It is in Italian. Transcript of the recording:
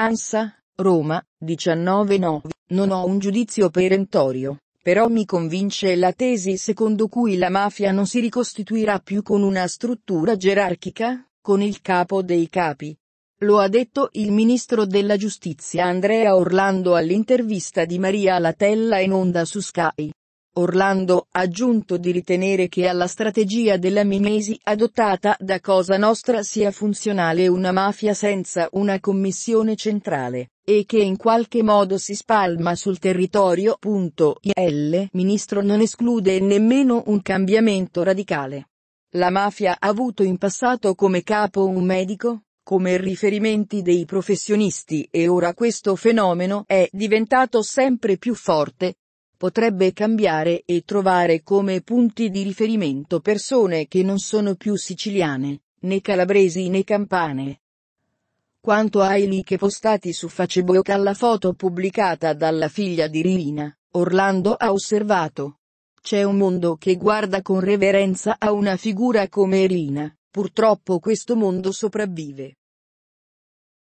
Ansa, Roma, 19.9. Non ho un giudizio perentorio, però mi convince la tesi secondo cui la mafia non si ricostituirà più con una struttura gerarchica, con il capo dei capi. Lo ha detto il ministro della giustizia Andrea Orlando all'intervista di Maria Latella in onda su Sky. Orlando ha aggiunto di ritenere che alla strategia della Mimesi adottata da Cosa Nostra sia funzionale una mafia senza una commissione centrale, e che in qualche modo si spalma sul territorio. Il ministro non esclude nemmeno un cambiamento radicale. La mafia ha avuto in passato come capo un medico, come riferimenti dei professionisti e ora questo fenomeno è diventato sempre più forte, potrebbe cambiare e trovare come punti di riferimento persone che non sono più siciliane, né calabresi né campane. Quanto ai like postati su Facebook alla foto pubblicata dalla figlia di Rina, Orlando ha osservato. C'è un mondo che guarda con reverenza a una figura come Rina, purtroppo questo mondo sopravvive.